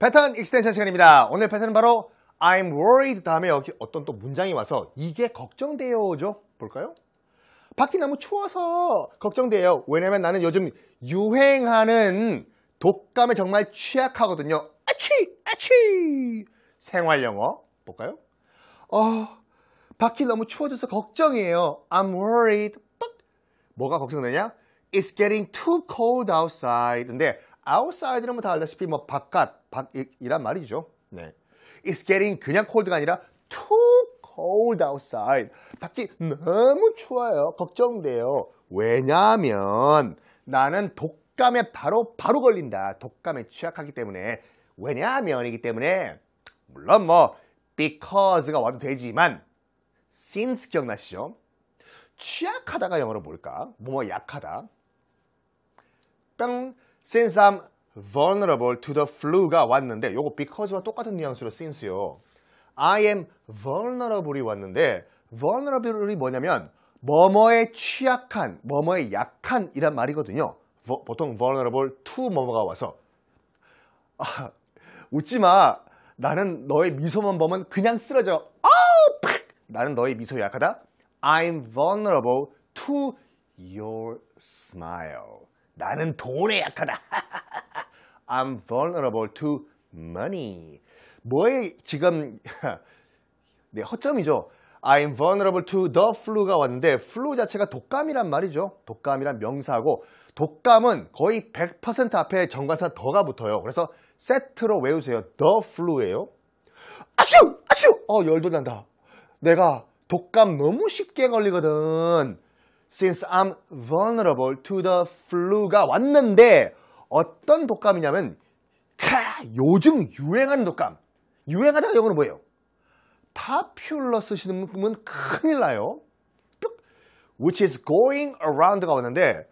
패턴 익스텐션 시간입니다. 오늘 패턴은 바로 I'm worried 다음에 여기 어떤 또 문장이 와서 이게 걱정돼요죠. 볼까요? 밖이 너무 추워서 걱정돼요. 왜냐면 나는 요즘 유행하는 독감에 정말 취약하거든요. 아치! 아치! 생활 영어 볼까요? 어, 밖이 너무 추워져서 걱정이에요. I'm worried. 뭐가 걱정되냐? It's getting too cold outside. 근데 outside는 뭐 다 알다시피 뭐 바깥, 밖이란 말이죠. 네. It's getting 그냥 cold가 아니라 too cold outside. 밖이 너무 추워요. 걱정돼요. 왜냐하면 나는 독감에 바로 바로 걸린다. 독감에 취약하기 때문에 왜냐하면이기 때문에 물론 뭐 because가 와도 되지만 since 기억나시죠? 취약하다가 영어로 뭘까? 뭐 뭐 약하다. 뿅 Since I'm vulnerable to the flu가 왔는데 요거 because와 똑같은 뉘앙스로 since요. I am vulnerable이 왔는데 vulnerable이 뭐냐면 뭐뭐에 취약한, 뭐뭐에 약한 이란 말이거든요. 보통 vulnerable to 뭐뭐가 와서 아, 웃지마 나는 너의 미소만 보면 그냥 쓰러져 아우 팍! 나는 너의 미소 약하다 I'm vulnerable to your smile 나는 돈에 약하다. I'm vulnerable to money. 뭐에 지금 네, 허점이죠. I'm vulnerable to the flu가 왔는데 flu 자체가 독감이란 말이죠. 독감이란 명사고 독감은 거의 100% 앞에 정관사 더가 붙어요. 그래서 세트로 외우세요. the flu예요. 아슈! 아슈! 어 열도 난다. 내가 독감 너무 쉽게 걸리거든. since I'm vulnerable to the flu가 왔는데 어떤 독감이냐면 캬, 요즘 유행하는 독감. 유행하다가 영어로 뭐예요? popular 쓰시는 분은 큰일 나요. which is going around가 왔는데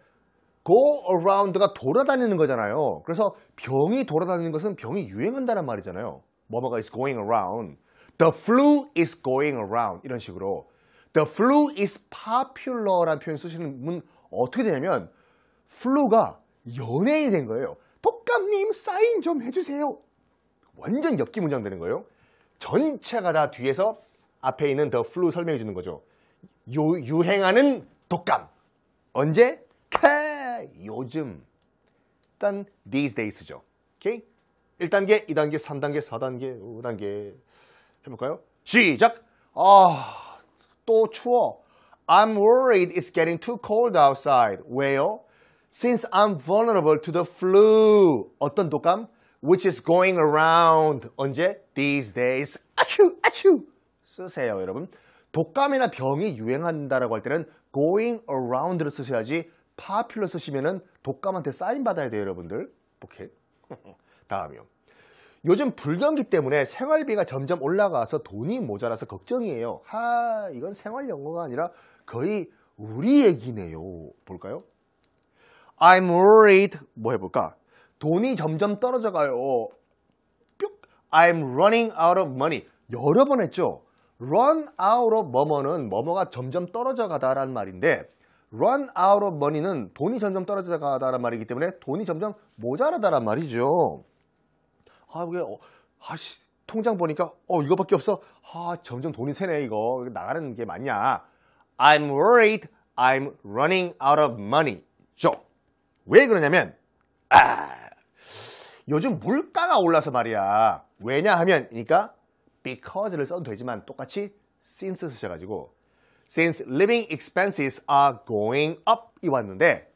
go around가 돌아다니는 거잖아요. 그래서 병이 돌아다니는 것은 병이 유행한다는 말이잖아요. 뭐뭐가 is going around. The flu is going around. 이런 식으로 The flu is popular라는 표현 쓰시는 분 어떻게 되냐면 f l u 가 연예인이 된 거예요. 독감님 사인 좀 해주세요. 완전 엽기 문장 되는 거예요. 전체가 다 뒤에서 앞에 있는 더 l u 설명해 주는 거죠. 요, 유행하는 독감. 언제? 캬, 요즘. 일단 these days죠. 오케이? 1단계, 2단계, 3단계, 4단계, 5단계 해볼까요? 시작! 아... 또 추워. I'm worried it's getting too cold outside. 왜요? Since I'm vulnerable to the flu. 어떤 독감? Which is going around. 언제? These days. 아츄! 아츄! 쓰세요, 여러분. 독감이나 병이 유행한다라고 할 때는 going around를 쓰셔야지 popular 쓰시면은 독감한테 사인 받아야 돼요, 여러분들. 오케이. 다음이요. 요즘 불경기 때문에 생활비가 점점 올라가서 돈이 모자라서 걱정이에요. 하, 이건 생활 영어가 아니라 거의 우리 얘기네요. 볼까요? I'm worried. 뭐 해볼까? 돈이 점점 떨어져 가요. 뿅. I'm running out of money. 여러 번 했죠. run out of 뭐뭐는 뭐뭐가 점점 떨어져 가다라는 말인데 run out of money는 돈이 점점 떨어져 가다라는 말이기 때문에 돈이 점점 모자라다란 말이죠. 아 이게 어, 아씨 통장 보니까 어 이거밖에 없어 아 점점 돈이 새네 이거 나가는 게 맞냐 I'm worried I'm running out of money 죠. 왜 그러냐면 아 요즘 물가가 올라서 말이야 왜냐하면 그러니까 because를 써도 되지만 똑같이 since 쓰셔가지고 since living expenses are going up 이 왔는데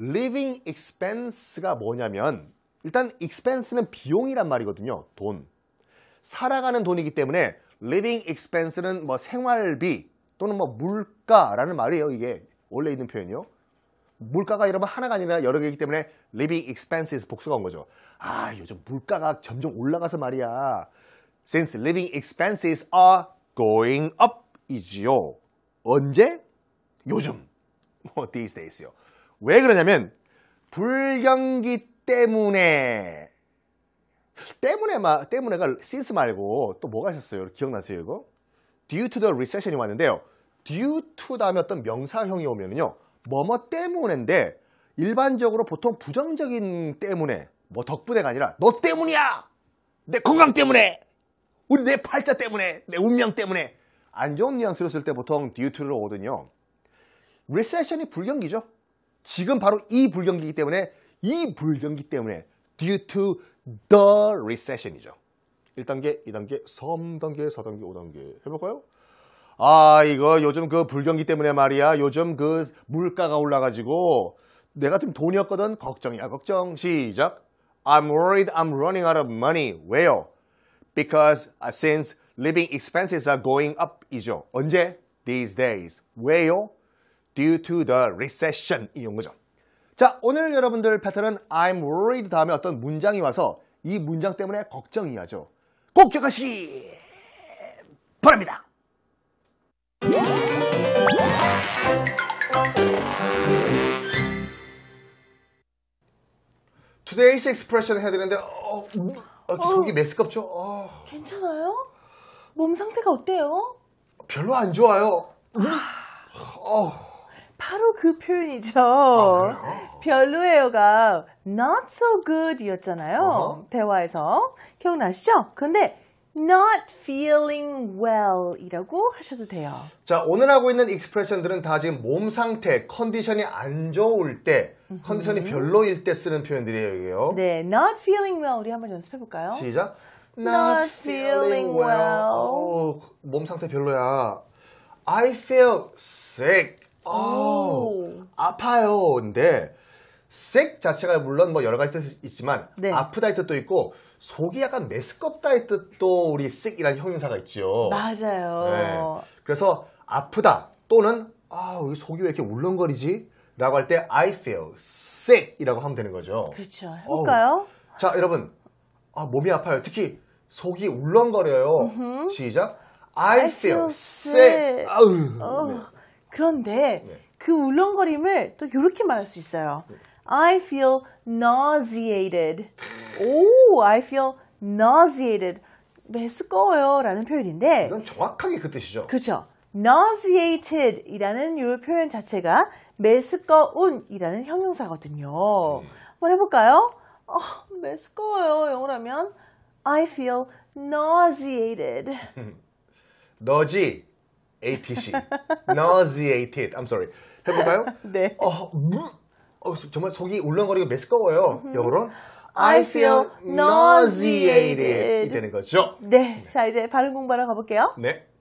living expense가 뭐냐면 일단 expense는 비용이란 말이거든요. 돈. 살아가는 돈이기 때문에 living expense는 뭐 생활비 또는 뭐 물가라는 말이에요. 이게 원래 있는 표현이요. 물가가 여러분 하나가 아니라 여러 개이기 때문에 living expenses 복수가 온 거죠. 아 요즘 물가가 점점 올라가서 말이야. Since living expenses are going up 이지요. 언제? 요즘. 뭐 these days요. 왜 그러냐면 불경기 때문에 때문에 마, 때문에가 since 말고 또 뭐가 있었어요? 기억나세요 이거? due to the recession이 왔는데요. due to 다음에 어떤 명사형이 오면요. 뭐 뭐 때문인데 일반적으로 보통 부정적인 때문에 뭐 덕분에가 아니라 너 때문이야! 내 건강 때문에! 우리 내 팔자 때문에! 내 운명 때문에! 안 좋은 뉘앙스로 쓸때 보통 due to로 오거든요. recession이 불경기죠. 지금 바로 이 불경기이기 때문에 이 불경기 때문에 due to the recession이죠. 1단계, 2단계, 3단계, 4단계, 5단계 해볼까요? 아 이거 요즘 그 불경기 때문에 말이야 요즘 그 물가가 올라가지고 내가 좀돈이없거든 걱정이야 걱정 시작 I'm worried I'm running out of money 왜요? Because since living expenses are going up 이죠 언제? These days 왜요? Due to the recession 이런 거죠 자 오늘 여러분들 패턴은 I'm worried 다음에 어떤 문장이 와서 이 문장 때문에 걱정이야죠. 꼭 기억하시기 바랍니다. Today's expression 해야 되는데 어, 음, 어, 속이 어. 메스껍죠? 어. 괜찮아요? 몸 상태가 어때요? 별로 안 좋아요. 어. 바로 그 표현이죠. 아, 별로예요가 not so good 였잖아요. 어허. 대화에서. 기억나시죠? 근데 not feeling well 이라고 하셔도 돼요. 자, 오늘 하고 있는 익스프레션들은 다 지금 몸 상태, 컨디션이 안 좋을 때, 컨디션이 별로일 때 쓰는 표현들이에요. 네, not feeling well 우리 한번 연습해 볼까요? 시작. Not feeling well. 어몸 상태 별로야. I feel sick. 오. 어, 아파요. 근데 섹 자체가 물론 뭐 여러 가지 뜻이 있지만 네. 아프다의 뜻도 있고 속이 약간 메스껍다의 뜻도 우리 섹이라는 형용사가 있죠. 맞아요. 네. 그래서 아프다 또는 아, 우리 속이 왜 이렇게 울렁거리지? 라고 할 때 I feel sick 이라고 하면 되는 거죠. 그렇죠. 해볼까요? 어우. 자, 여러분. 아, 몸이 아파요. 특히 속이 울렁거려요. 시작. I, I feel, feel sick. 아우. 어. 네. 그런데 네. 그 울렁거림을 또 이렇게 말할 수 있어요. 네. I feel nauseated. 오, I feel nauseated. 메스꺼워요 라는 표현인데 이건 정확하게 그 뜻이죠. 그렇죠. nauseated 이라는 이 표현 자체가 메스꺼운 이라는 형용사거든요. 음. 한번 해볼까요? 어, 메스꺼워요 영어라면 I feel nauseated. 너지 ATC. nauseated. I'm sorry. 해볼까요? 네. 어, 음, 어, 정말 속이 울렁거리고 메스꺼워요. 영어로는 음. I feel nauseated. 이 되는 거죠. 네. 자, 이제 발음 공부하러 가볼게요. 네.